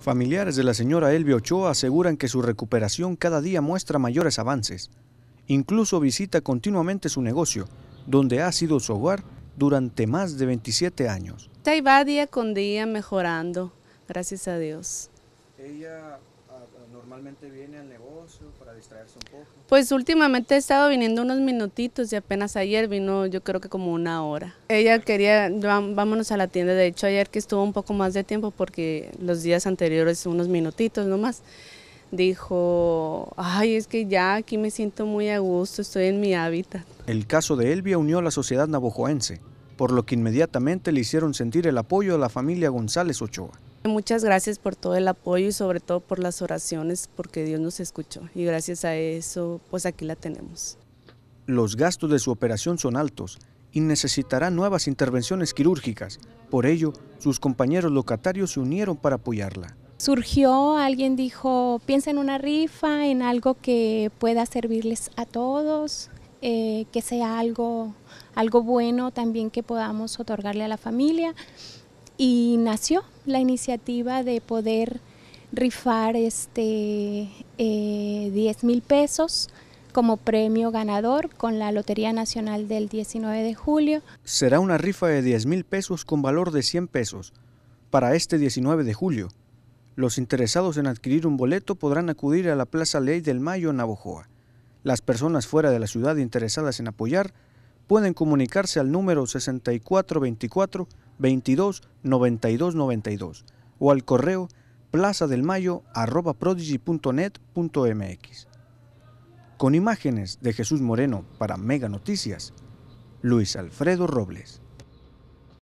Familiares de la señora Elvia Ochoa aseguran que su recuperación cada día muestra mayores avances. Incluso visita continuamente su negocio, donde ha sido su hogar durante más de 27 años. Ahí va día con día mejorando, gracias a Dios normalmente viene al negocio para distraerse un poco? Pues últimamente he estado viniendo unos minutitos y apenas ayer vino yo creo que como una hora. Ella quería, vámonos a la tienda, de hecho ayer que estuvo un poco más de tiempo porque los días anteriores unos minutitos nomás. Dijo, ay, es que ya aquí me siento muy a gusto, estoy en mi hábitat. El caso de Elvia unió a la sociedad navojoense, por lo que inmediatamente le hicieron sentir el apoyo a la familia González Ochoa. Muchas gracias por todo el apoyo y sobre todo por las oraciones, porque Dios nos escuchó y gracias a eso, pues aquí la tenemos. Los gastos de su operación son altos y necesitará nuevas intervenciones quirúrgicas. Por ello, sus compañeros locatarios se unieron para apoyarla. Surgió, alguien dijo, piensa en una rifa, en algo que pueda servirles a todos, eh, que sea algo, algo bueno también que podamos otorgarle a la familia y nació la iniciativa de poder rifar este 10 eh, mil pesos como premio ganador con la Lotería Nacional del 19 de julio. Será una rifa de 10 mil pesos con valor de 100 pesos para este 19 de julio. Los interesados en adquirir un boleto podrán acudir a la Plaza Ley del Mayo en Navojoa. Las personas fuera de la ciudad interesadas en apoyar pueden comunicarse al número 6424 22 92 92 o al correo plazadelmayo.prodigy.net.mx. Con imágenes de Jesús Moreno para Mega Noticias, Luis Alfredo Robles.